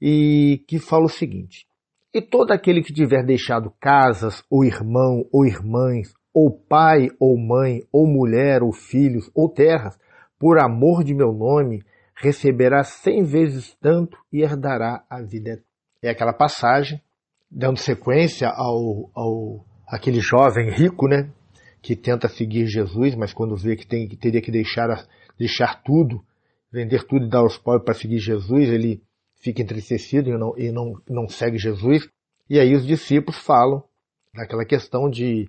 e que fala o seguinte: E todo aquele que tiver deixado casas, ou irmão, ou irmãs, ou pai, ou mãe, ou mulher, ou filhos, ou terras, por amor de meu nome, receberá cem vezes tanto e herdará a vida. É aquela passagem, dando sequência ao, ao aquele jovem rico, né, que tenta seguir Jesus, mas quando vê que, tem, que teria que deixar, deixar tudo, vender tudo e dar aos pobres para seguir Jesus, ele fica entristecido e não, e não, não segue Jesus. E aí os discípulos falam naquela questão de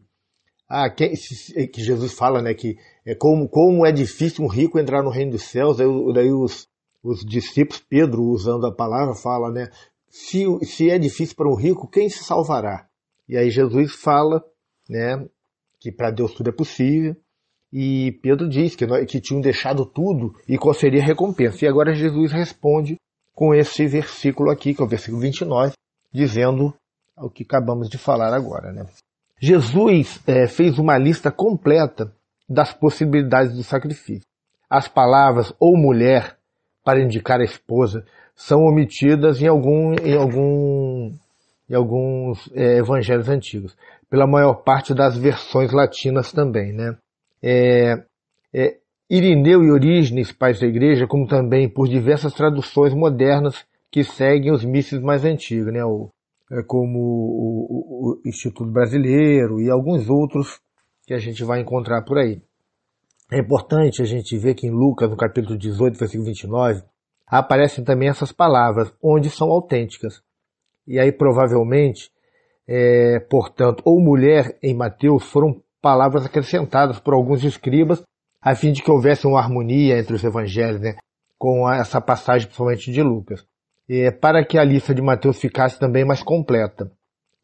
ah, que, é que, Jesus fala, né, que é como, como é difícil um rico entrar no reino dos céus. Daí, daí os, os discípulos, Pedro, usando a palavra, fala, né, se, se é difícil para um rico, quem se salvará? E aí Jesus fala, né, que para Deus tudo é possível. E Pedro diz que, né, que tinham deixado tudo e qual seria a recompensa. E agora Jesus responde com esse versículo aqui, que é o versículo 29, dizendo o que acabamos de falar agora. Né? Jesus é, fez uma lista completa das possibilidades do sacrifício. As palavras ou mulher para indicar a esposa são omitidas em, algum, em, algum, em alguns é, evangelhos antigos, pela maior parte das versões latinas também. Né? É, é, Irineu e Orígenes, pais da igreja, como também por diversas traduções modernas que seguem os mísseis mais antigos, né? o, é como o, o, o, Instituto Brasileiro e alguns outros que a gente vai encontrar por aí. É importante a gente ver que em Lucas, no capítulo 18, versículo 29, aparecem também essas palavras, onde são autênticas. E aí, provavelmente, é, portanto, ou mulher em Mateus foram palavras acrescentadas por alguns escribas a fim de que houvesse uma harmonia entre os evangelhos, né, com essa passagem principalmente de Lucas, é, para que a lista de Mateus ficasse também mais completa.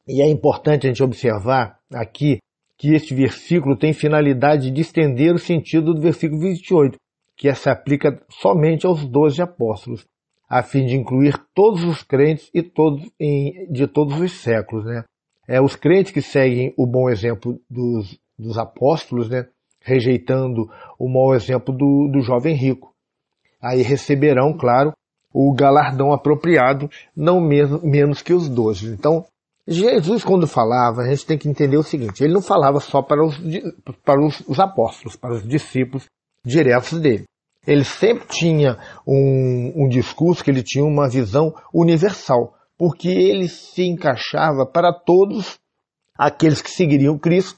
E é importante a gente observar aqui que este versículo tem finalidade de estender o sentido do versículo 28, que é, se aplica somente aos doze apóstolos, a fim de incluir todos os crentes e todos em, de todos os séculos, né? É, os crentes que seguem o bom exemplo dos, dos apóstolos, né, rejeitando o mau exemplo do, do jovem rico. Aí receberão, claro, o galardão apropriado, não mesmo, menos que os doze. Então, Jesus, quando falava, a gente tem que entender o seguinte: ele não falava só para os, para os, os apóstolos, para os discípulos diretos dele. Ele sempre tinha um, um discurso que ele tinha uma visão universal, porque ele se encaixava para todos aqueles que seguiriam Cristo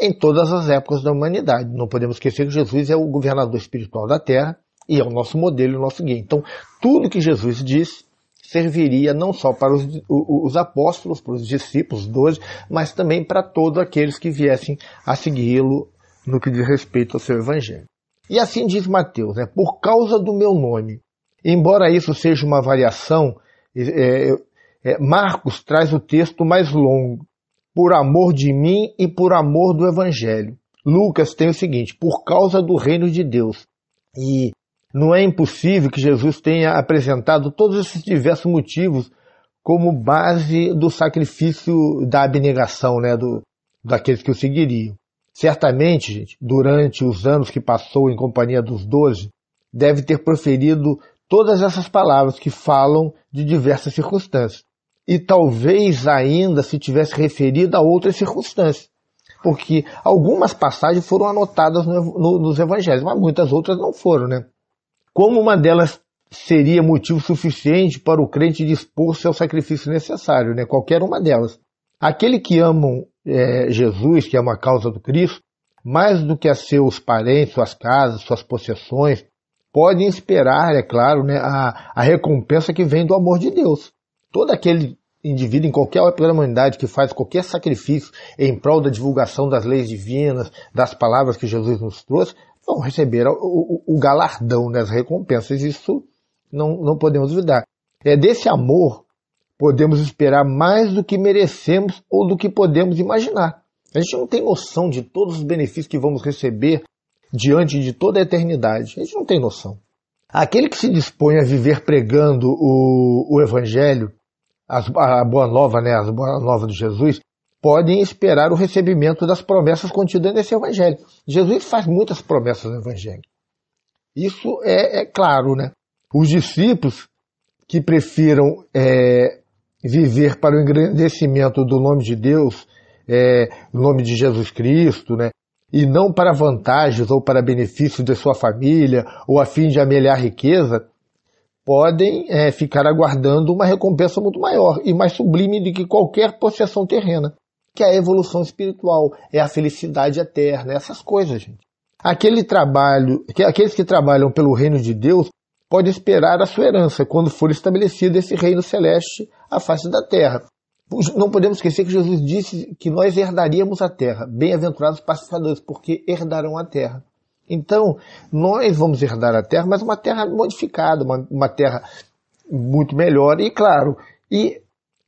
em todas as épocas da humanidade. Não podemos esquecer que Jesus é o governador espiritual da Terra e é o nosso modelo, o nosso guia. Então, tudo que Jesus disse serviria não só para os, os apóstolos, para os discípulos, doze, mas também para todos aqueles que viessem a segui-lo no que diz respeito ao seu evangelho. E assim diz Mateus, né, por causa do meu nome. Embora isso seja uma variação, é, é, é Marcos traz o texto mais longo, por amor de mim e por amor do Evangelho. Lucas tem o seguinte: por causa do reino de Deus. E não é impossível que Jesus tenha apresentado todos esses diversos motivos como base do sacrifício da abnegação né, do, daqueles que o seguiriam. Certamente, gente, durante os anos que passou em companhia dos doze, deve ter proferido todas essas palavras que falam de diversas circunstâncias e talvez ainda se tivesse referido a outras circunstâncias. Porque algumas passagens foram anotadas no, no, nos evangelhos, mas muitas outras não foram, né? Como uma delas seria motivo suficiente para o crente dispor-se ao sacrifício necessário, né? Qualquer uma delas. Aquele que ama é, Jesus, que ama a causa do Cristo, mais do que a seus parentes, suas casas, suas possessões, pode esperar, é claro, né, a, a recompensa que vem do amor de Deus todo aquele indivíduo em qualquer programa humanidade que faz qualquer sacrifício em prol da divulgação das leis divinas, das palavras que Jesus nos trouxe, vão receber o, o, o galardão das recompensas. Isso não, não podemos duvidar. É desse amor podemos esperar mais do que merecemos ou do que podemos imaginar. A gente não tem noção de todos os benefícios que vamos receber diante de toda a eternidade. A gente não tem noção. Aquele que se dispõe a viver pregando o, o Evangelho as, a boa nova, né, as boas novas de Jesus, podem esperar o recebimento das promessas contidas nesse evangelho. Jesus faz muitas promessas no evangelho. Isso é, é claro, né? Os discípulos que prefiram é, viver para o engrandecimento do nome de Deus, é, o nome de Jesus Cristo, né? E não para vantagens ou para benefícios de sua família ou a fim de amelhar riqueza, podem é, ficar aguardando uma recompensa muito maior e mais sublime do que qualquer possessão terrena, que é a evolução espiritual, é a felicidade eterna, essas coisas, gente. Aquele trabalho, que, aqueles que trabalham pelo reino de Deus podem esperar a sua herança quando for estabelecido esse reino celeste à face da terra. Não podemos esquecer que Jesus disse que nós herdaríamos a terra, bem-aventurados pacificadores, porque herdarão a terra. Então, nós vamos herdar a terra, mas uma terra modificada, uma, uma terra muito melhor, e claro, e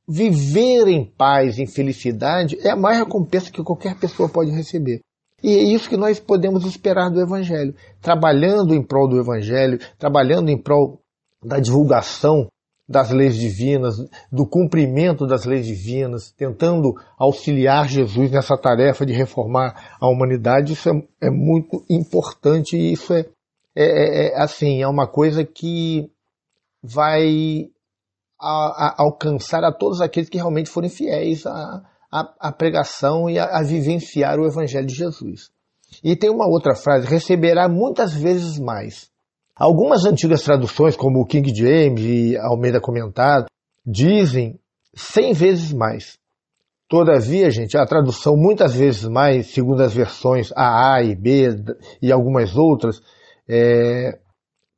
viver em paz, em felicidade, é a maior recompensa que qualquer pessoa pode receber. E é isso que nós podemos esperar do Evangelho. Trabalhando em prol do Evangelho, trabalhando em prol da divulgação das leis divinas, do cumprimento das leis divinas, tentando auxiliar Jesus nessa tarefa de reformar a humanidade, isso é, é muito importante e isso é, é, é, é, assim, é uma coisa que vai a, a alcançar a todos aqueles que realmente forem fiéis à, à, à pregação e a, a vivenciar o Evangelho de Jesus. E tem uma outra frase: receberá muitas vezes mais Algumas antigas traduções, como o King James e Almeida comentado, dizem cem vezes mais. Todavia, gente, a tradução muitas vezes mais, segundo as versões A, A e B e algumas outras, é,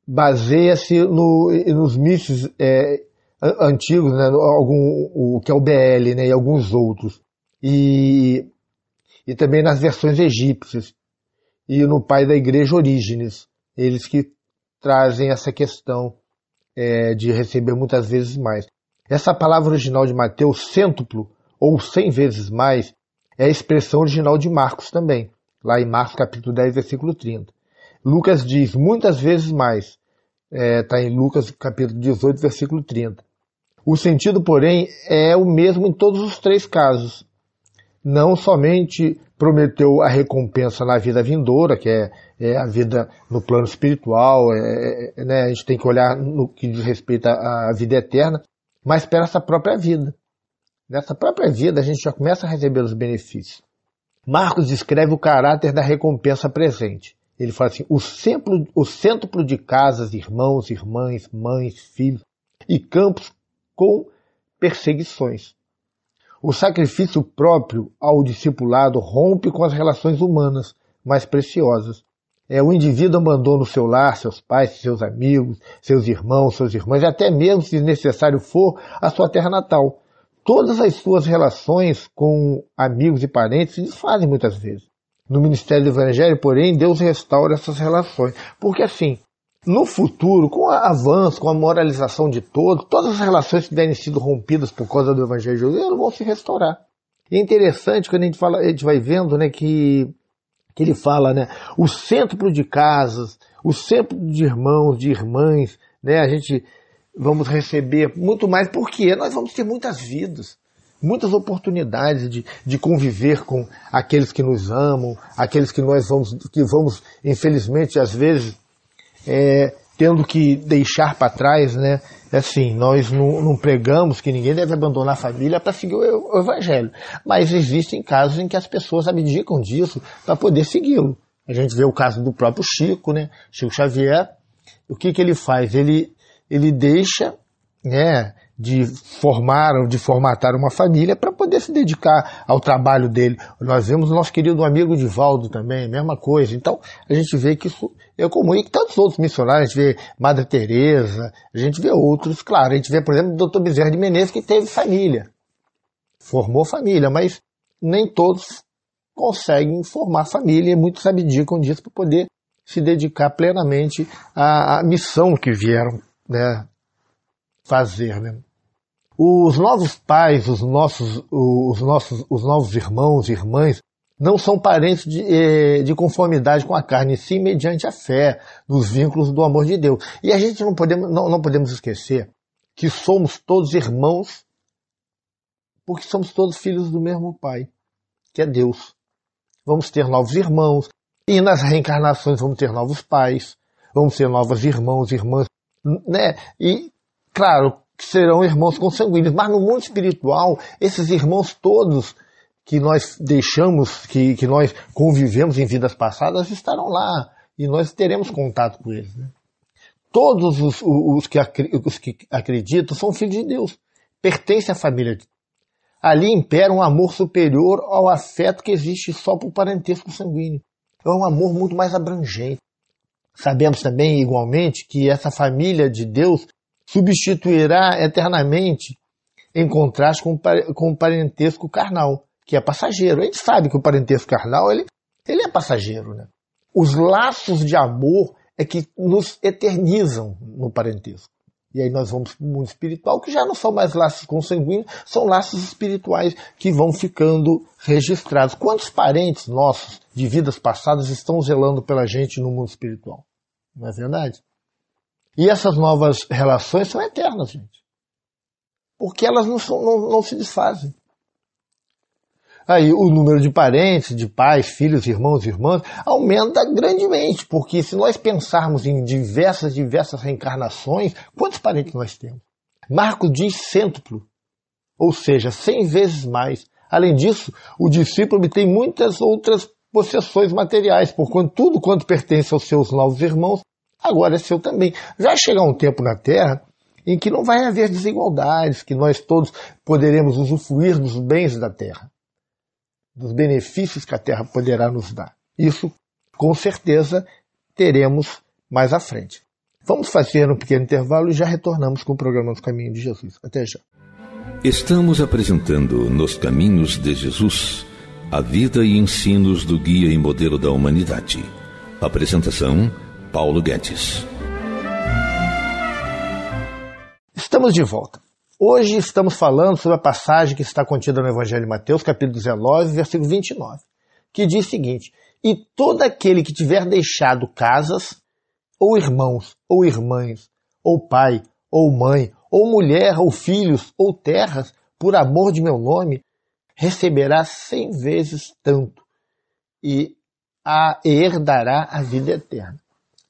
baseia-se no, nos mitos é, antigos, né, algum, o que é o BL né, e alguns outros, e, e também nas versões egípcias e no pai da igreja Orígenes, eles que trazem essa questão é, de receber muitas vezes mais. Essa palavra original de Mateus, cêntuplo ou cem vezes mais, é a expressão original de Marcos também, lá em Marcos capítulo 10, versículo 30. Lucas diz muitas vezes mais, está é, tá em Lucas capítulo 18, versículo 30. O sentido, porém, é o mesmo em todos os três casos, não somente prometeu a recompensa na vida vindoura, que é, é a vida no plano espiritual, é, é, né, a gente tem que olhar no que diz respeito à, à vida eterna, mas para essa própria vida. Nessa própria vida a gente já começa a receber os benefícios. Marcos descreve o caráter da recompensa presente. Ele fala assim: o, centro, o cêntuplo de casas, irmãos, irmãs, mães, filhos e campos com perseguições. O sacrifício próprio ao discipulado rompe com as relações humanas mais preciosas. É, o indivíduo abandona o seu lar, seus pais, seus amigos, seus irmãos, suas irmãs, e até mesmo, se necessário for, a sua terra natal. Todas as suas relações com amigos e parentes se desfazem muitas vezes. No ministério do Evangelho, porém, Deus restaura essas relações. Porque assim, no futuro, com o avanço, com a moralização de todos, todas as relações que tiverem sido rompidas por causa do evangelho de Jesus vão se restaurar. E é interessante quando a gente, fala, a gente vai vendo né, que, que ele fala, né, o centro de casas, o centro de irmãos, de irmãs, né, a gente vamos receber muito mais, porque nós vamos ter muitas vidas, muitas oportunidades de, de conviver com aqueles que nos amam, aqueles que nós vamos, que vamos, infelizmente, às vezes, é, tendo que deixar para trás, né? Assim, nós não, não, pregamos que ninguém deve abandonar a família para seguir o, o evangelho, mas existem casos em que as pessoas abdicam disso para poder segui-lo. A gente vê o caso do próprio Chico, né? Chico Xavier, o que, que ele faz? Ele, ele deixa né, de formar ou de formatar uma família para poder se dedicar ao trabalho dele. Nós vemos o nosso querido amigo Divaldo também, mesma coisa. Então, a gente vê que isso é comum e que tantos outros missionários, a gente vê Madre Teresa, a gente vê outros, claro, a gente vê, por exemplo, o Dr. Bezerra de Menezes que teve família. Formou família, mas nem todos conseguem formar família e muitos abdicam disso para poder se dedicar plenamente à, à missão que vieram né, fazer, né? Os novos pais, os nossos, os nossos, os novos irmãos e irmãs não são parentes de, eh, de, conformidade com a carne, sim mediante a fé, nos vínculos do amor de Deus. E a gente não podemos, não, não podemos esquecer que somos todos irmãos, porque somos todos filhos do mesmo Pai, que é Deus. Vamos ter novos irmãos, e nas reencarnações vamos ter novos pais, vamos ter novos irmãos e irmãs, né? E, claro, que serão irmãos consanguíneos. Mas no mundo espiritual, esses irmãos todos que nós deixamos, que, que nós convivemos em vidas passadas, estarão lá e nós teremos contato com eles. Né? Todos os, os, que, os que acreditam são filhos de Deus, pertencem à família de Ali impera um amor superior ao afeto que existe só por parentesco sanguíneo. É um amor muito mais abrangente. Sabemos também, igualmente, que essa família de Deus substituirá eternamente em contraste com, com o parentesco carnal, que é passageiro. A gente sabe que o parentesco carnal ele, ele é passageiro. Né? Os laços de amor é que nos eternizam no parentesco. E aí nós vamos para o mundo espiritual, que já não são mais laços consanguíneos, são laços espirituais que vão ficando registrados. Quantos parentes nossos de vidas passadas estão zelando pela gente no mundo espiritual? Não é verdade? E essas novas relações são eternas, gente. Porque elas não, são, não, não se desfazem. Aí o número de parentes, de pais, filhos, irmãos e irmãs aumenta grandemente, porque se nós pensarmos em diversas, diversas reencarnações, quantos parentes nós temos? Marco diz cêntuplo, ou seja, cem vezes mais. Além disso, o discípulo tem muitas outras possessões materiais, porquanto tudo quanto pertence aos seus novos irmãos agora é seu também. Já chegar um tempo na Terra em que não vai haver desigualdades, que nós todos poderemos usufruir dos bens da terra, dos benefícios que a terra poderá nos dar. Isso, com certeza, teremos mais à frente. Vamos fazer um pequeno intervalo e já retornamos com o programa Nos Caminhos de Jesus. Até já. Estamos apresentando Nos Caminhos de Jesus a vida e ensinos do guia e modelo da humanidade. Apresentação. Paulo Guedes. Estamos de volta. Hoje estamos falando sobre a passagem que está contida no Evangelho de Mateus, capítulo 19, versículo 29, que diz o seguinte: E todo aquele que tiver deixado casas, ou irmãos, ou irmãs, ou pai, ou mãe, ou mulher, ou filhos, ou terras, por amor de meu nome, receberá cem vezes tanto e a herdará a vida eterna.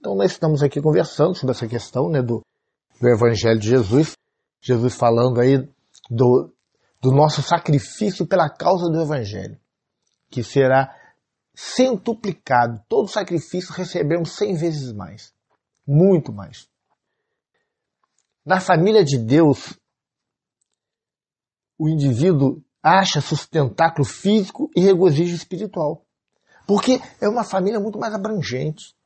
Então nós estamos aqui conversando sobre essa questão né, do, do Evangelho de Jesus, Jesus falando aí do, do nosso sacrifício pela causa do Evangelho, que será centuplicado. Todo sacrifício recebemos cem vezes mais, muito mais. Na família de Deus, o indivíduo acha sustentáculo físico e regozijo espiritual, porque é uma família muito mais abrangente.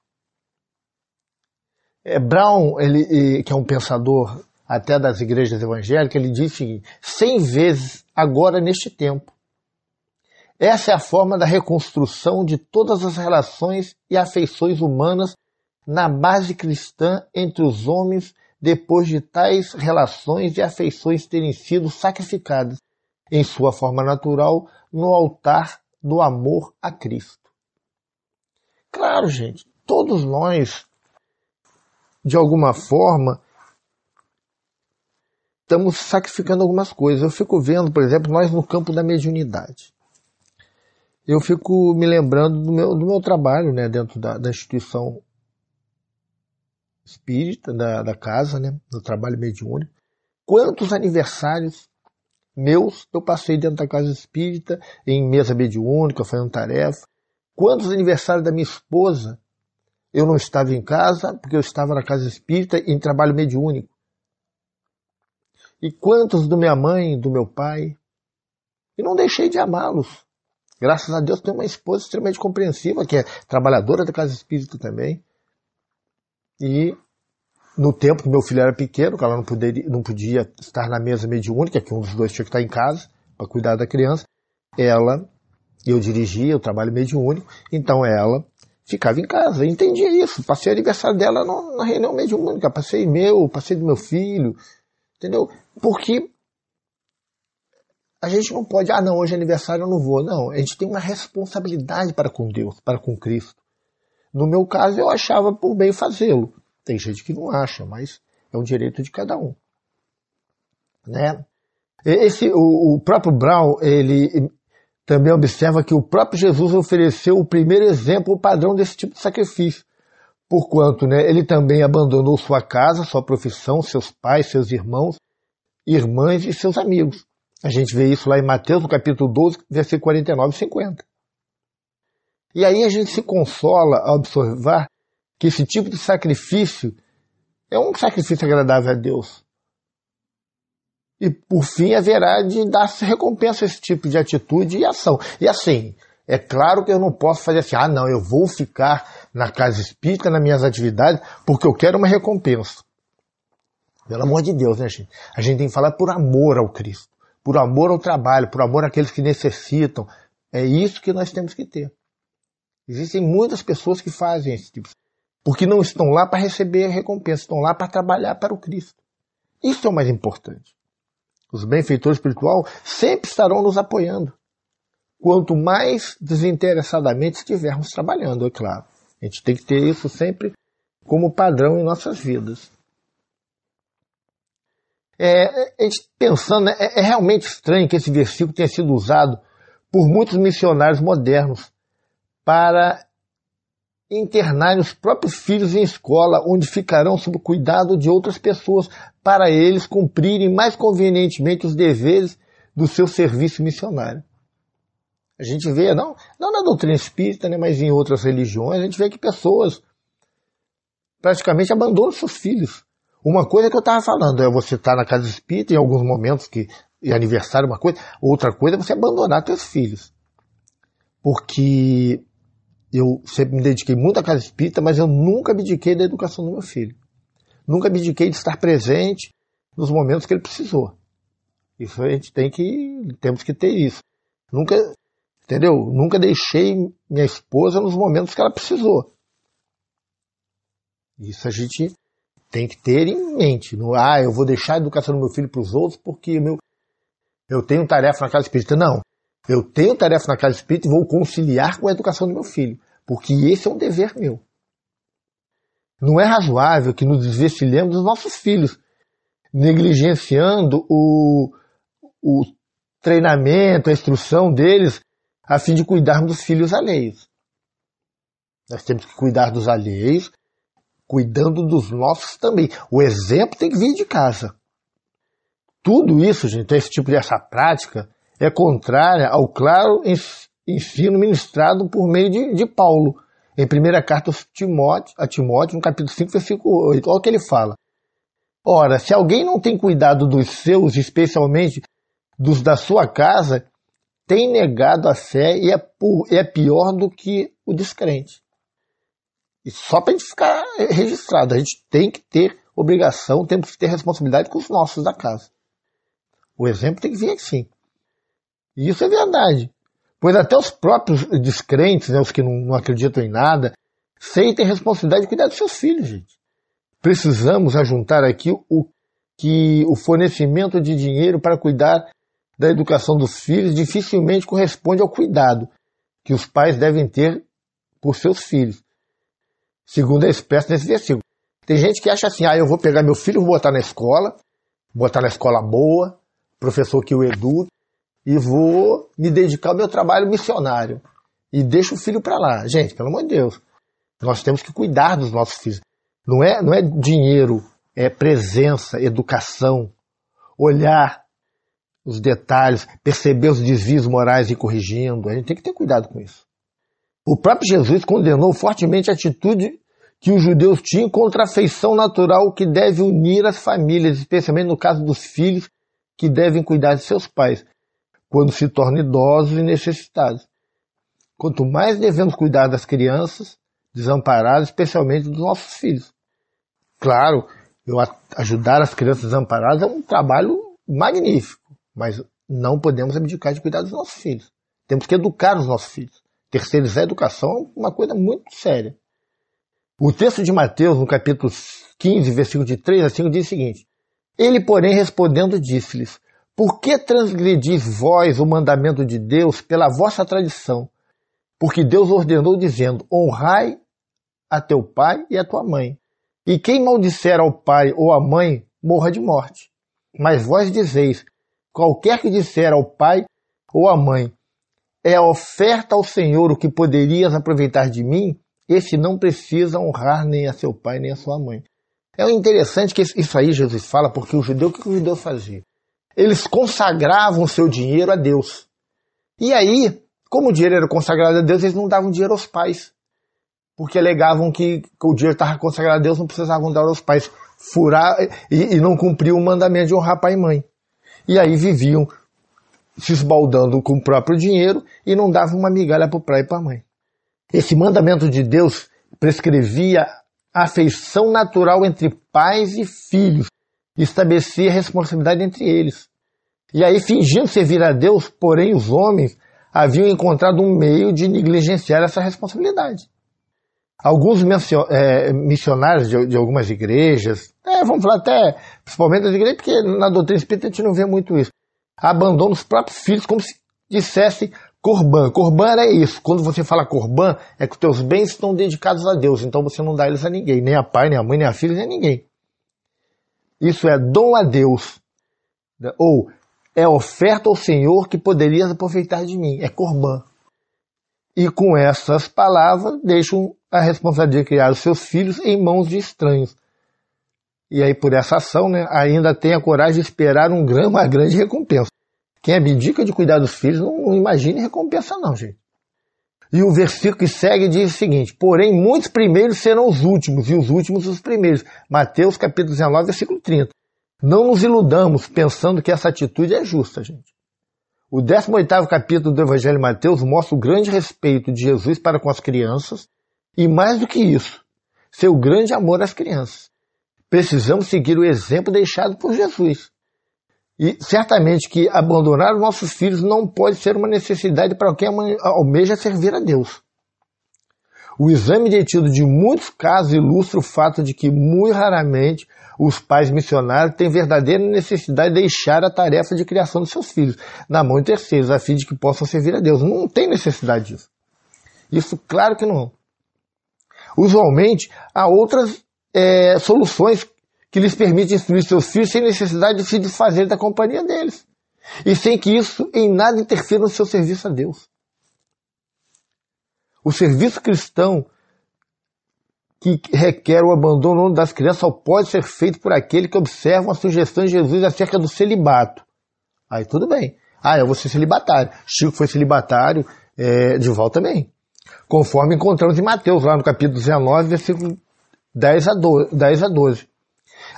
É, Brown, ele, que é um pensador até das igrejas evangélicas, ele disse o seguinte: cem vezes agora neste tempo. Essa é a forma da reconstrução de todas as relações e afeições humanas na base cristã entre os homens depois de tais relações e afeições terem sido sacrificadas em sua forma natural no altar do amor a Cristo. Claro, gente, todos nós de alguma forma, estamos sacrificando algumas coisas. Eu fico vendo, por exemplo, nós no campo da mediunidade. Eu fico me lembrando do meu, do meu trabalho né, dentro da, da instituição espírita, da, da casa, né, do trabalho mediúnico. Quantos aniversários meus eu passei dentro da casa espírita, em mesa mediúnica, fazendo tarefa? Quantos aniversários da minha esposa eu não estava em casa, porque eu estava na casa espírita em trabalho mediúnico. E quantos do minha mãe, do meu pai? E não deixei de amá-los. Graças a Deus tenho uma esposa extremamente compreensiva, que é trabalhadora da casa espírita também. E no tempo que meu filho era pequeno, que ela não, poderia, não podia estar na mesa mediúnica, que um dos dois tinha que estar em casa para cuidar da criança, ela, eu dirigia o trabalho mediúnico, então ela ficava em casa. Eu entendia isso. Passei o aniversário dela no, na reunião mediúnica. Passei meu, passei do meu filho. Entendeu? Porque a gente não pode, ah, não, hoje é aniversário, eu não vou. Não, a gente tem uma responsabilidade para com Deus, para com Cristo. No meu caso, eu achava por bem fazê-lo. Tem gente que não acha, mas é um direito de cada um. Né? Esse, o, o próprio Brown, ele também observa que o próprio Jesus ofereceu o primeiro exemplo o padrão desse tipo de sacrifício, porquanto né, ele também abandonou sua casa, sua profissão, seus pais, seus irmãos, irmãs e seus amigos. A gente vê isso lá em Mateus, no capítulo 12, versículo 49 e 50. E aí a gente se consola ao observar que esse tipo de sacrifício é um sacrifício agradável a Deus. E por fim haverá de dar recompensa a esse tipo de atitude e ação. E assim, é claro que eu não posso fazer assim, ah não, eu vou ficar na casa espírita, nas minhas atividades, porque eu quero uma recompensa. Pelo amor de Deus, né, gente? A gente tem que falar por amor ao Cristo, por amor ao trabalho, por amor àqueles que necessitam. É isso que nós temos que ter. Existem muitas pessoas que fazem esse tipo, porque não estão lá para receber recompensa, estão lá para trabalhar para o Cristo. Isso é o mais importante. Os benfeitores espiritual sempre estarão nos apoiando. Quanto mais desinteressadamente estivermos trabalhando, é claro. A gente tem que ter isso sempre como padrão em nossas vidas. É, a gente pensando, né, é, é realmente estranho que esse versículo tenha sido usado por muitos missionários modernos para internarem os próprios filhos em escola, onde ficarão sob o cuidado de outras pessoas, para eles cumprirem mais convenientemente os deveres do seu serviço missionário. A gente vê, não, não na doutrina espírita, né, mas em outras religiões, a gente vê que pessoas praticamente abandonam seus filhos. Uma coisa que eu estava falando é você estar tá na casa espírita em alguns momentos que é aniversário, uma coisa. Outra coisa é você abandonar seus filhos. Porque eu sempre me dediquei muito à casa espírita, mas eu nunca me dediquei da educação do meu filho. Nunca me dediquei de estar presente nos momentos que ele precisou. Isso a gente tem que, temos que ter isso. Nunca, entendeu? Nunca deixei minha esposa nos momentos que ela precisou. Isso a gente tem que ter em mente. Não, ah, eu vou deixar a educação do meu filho para os outros porque meu, eu tenho tarefa na casa espírita. Não. Eu tenho tarefa na casa espírita e vou conciliar com a educação do meu filho porque esse é um dever meu. Não é razoável que nos desvencilhemos dos nossos filhos, negligenciando o, o treinamento, a instrução deles, a fim de cuidarmos dos filhos alheios. Nós temos que cuidar dos alheios, cuidando dos nossos também. O exemplo tem que vir de casa. Tudo isso, gente, esse tipo de essa prática é contrária ao claro ensino ministrado por meio de, de Paulo. Em primeira carta Timóteo, a Timóteo, no capítulo 5, versículo 8. Olha o que ele fala. Ora, se alguém não tem cuidado dos seus, especialmente dos da sua casa, tem negado a fé e é, é pior do que o descrente. E só para a gente ficar registrado, a gente tem que ter obrigação, temos que ter responsabilidade com os nossos da casa. O exemplo tem que vir assim. E isso é verdade. Pois até os próprios descrentes, né, os que não, não acreditam em nada, sentem responsabilidade de cuidar dos seus filhos, gente. Precisamos ajuntar aqui o, que o fornecimento de dinheiro para cuidar da educação dos filhos dificilmente corresponde ao cuidado que os pais devem ter por seus filhos, segundo a espécie nesse versículo. Tem gente que acha assim: ah, eu vou pegar meu filho, vou botar na escola, botar na escola boa, professor que o eduque, e vou me dedicar ao meu trabalho missionário. E deixo o filho para lá. Gente, pelo amor de Deus. Nós temos que cuidar dos nossos filhos. Não é, não é dinheiro, é presença, educação, olhar os detalhes, perceber os desvios morais e corrigindo. A gente tem que ter cuidado com isso. O próprio Jesus condenou fortemente a atitude que os judeus tinham contra a afeição natural que deve unir as famílias, especialmente no caso dos filhos que devem cuidar de seus pais quando se tornam idosos e necessitados. Quanto mais devemos cuidar das crianças desamparadas, especialmente dos nossos filhos. Claro, eu ajudar as crianças desamparadas é um trabalho magnífico, mas não podemos abdicar de cuidar dos nossos filhos. Temos que educar os nossos filhos. Terceirizar a educação é uma coisa muito séria. O texto de Mateus, no capítulo 15, versículo de 3 a 5, diz o seguinte: Ele, porém, respondendo, disse-lhes: por que transgredis vós o mandamento de Deus pela vossa tradição? Porque Deus ordenou, dizendo: Honrai a teu pai e a tua mãe. E quem maldisser ao pai ou à mãe, morra de morte. Mas vós dizeis: qualquer que disser ao pai ou à mãe, é oferta ao Senhor o que poderias aproveitar de mim, esse não precisa honrar nem a seu pai nem a sua mãe. É interessante que isso aí Jesus fala, porque o judeu, o que o judeu fazia? eles consagravam seu dinheiro a Deus. E aí, como o dinheiro era consagrado a Deus, eles não davam dinheiro aos pais. Porque alegavam que, o dinheiro estava consagrado a Deus, não precisavam dar aos pais. Furar e, e não cumpriam o mandamento de honrar pai e mãe. E aí viviam se esbaldando com o próprio dinheiro e não davam uma migalha para o pai e para a mãe. Esse mandamento de Deus prescrevia a afeição natural entre pais e filhos, estabelecia responsabilidade entre eles. E aí, fingindo servir a Deus, porém os homens haviam encontrado um meio de negligenciar essa responsabilidade. Alguns é, missionários de, de, algumas igrejas, é, vamos falar até principalmente das igrejas, porque na doutrina espírita a gente não vê muito isso, abandonam os próprios filhos como se dissesse corban. Corban era isso. Quando você fala corban, é que os teus bens estão dedicados a Deus, então você não dá eles a ninguém, nem a pai, nem a mãe, nem a filha, nem a ninguém. Isso é dom a Deus. Ou é oferta ao Senhor que poderias aproveitar de mim. É corbã. E com essas palavras, deixam a responsabilidade de criar os seus filhos em mãos de estranhos. E aí, por essa ação, né, ainda tem a coragem de esperar um, uma grande recompensa. Quem abdica de cuidar dos filhos, não, não imagine recompensa, não, gente. E o versículo que segue diz o seguinte: Porém, muitos primeiros serão os últimos, e os últimos os primeiros. Mateus capítulo 19, versículo 30. Não nos iludamos pensando que essa atitude é justa, gente. O 18 capítulo do Evangelho de Mateus mostra o grande respeito de Jesus para com as crianças e, mais do que isso, seu grande amor às crianças. Precisamos seguir o exemplo deixado por Jesus. E certamente que abandonar os nossos filhos não pode ser uma necessidade para quem almeja servir a Deus. O exame detido de muitos casos ilustra o fato de que, muito raramente, os pais missionários têm verdadeira necessidade de deixar a tarefa de criação dos seus filhos na mão de terceiros, a fim de que possam servir a Deus. Não tem necessidade disso. Isso, claro que não. Usualmente, há outras é, soluções que lhes permite instruir seus filhos sem necessidade de se desfazer da companhia deles e sem que isso em nada interfira no seu serviço a Deus. O serviço cristão que requer o abandono das crianças só pode ser feito por aquele que observa a sugestão de Jesus acerca do celibato. Aí tudo bem. Ah, eu vou ser celibatário. Chico foi celibatário, é, de volta também. Conforme encontramos em Mateus, lá no capítulo 19, versículo 10 a 12. 10 a 12.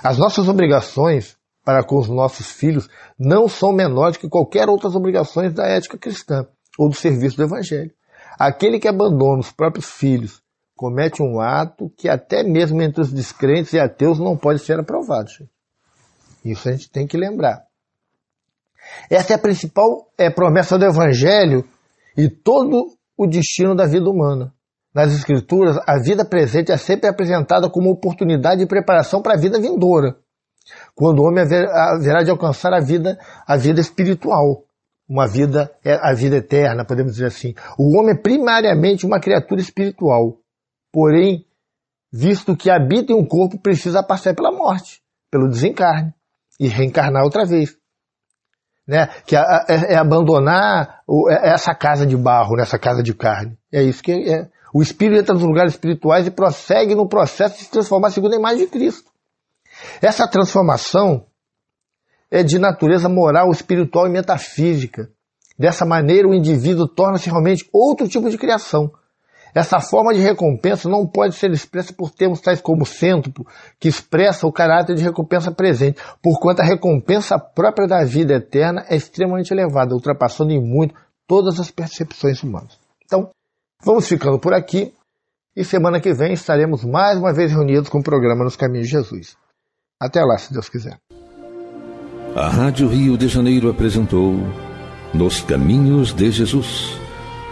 As nossas obrigações para com os nossos filhos não são menores que qualquer outras obrigações da ética cristã ou do serviço do Evangelho. Aquele que abandona os próprios filhos comete um ato que até mesmo entre os descrentes e ateus não pode ser aprovado. Isso a gente tem que lembrar. Essa é a principal é, promessa do Evangelho e todo o destino da vida humana. Nas Escrituras, a vida presente é sempre apresentada como oportunidade de preparação para a vida vindoura, quando o homem haverá de alcançar a vida, a vida espiritual, uma vida, é, a vida eterna, podemos dizer assim. O homem é primariamente uma criatura espiritual, porém, visto que habita em um corpo, precisa passar pela morte, pelo desencarne e reencarnar outra vez. Né? Que é, é, abandonar é, essa casa de barro, nessa essa casa de carne. É isso que é, o espírito entra nos lugares espirituais e prossegue no processo de se transformar segundo a imagem de Cristo. Essa transformação é de natureza moral, espiritual e metafísica. Dessa maneira, o indivíduo torna-se realmente outro tipo de criação. Essa forma de recompensa não pode ser expressa por termos tais como cêntuplo, que expressa o caráter de recompensa presente, porquanto a recompensa própria da vida eterna é extremamente elevada, ultrapassando em muito todas as percepções humanas. Então, Vamos ficando por aqui e semana que vem estaremos mais uma vez reunidos com o programa Nos Caminhos de Jesus. Até lá, se Deus quiser. A Rádio Rio de Janeiro apresentou Nos Caminhos de Jesus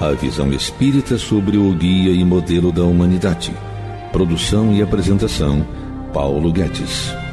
a visão espírita sobre o guia e modelo da humanidade. Produção e apresentação, Paulo Guedes.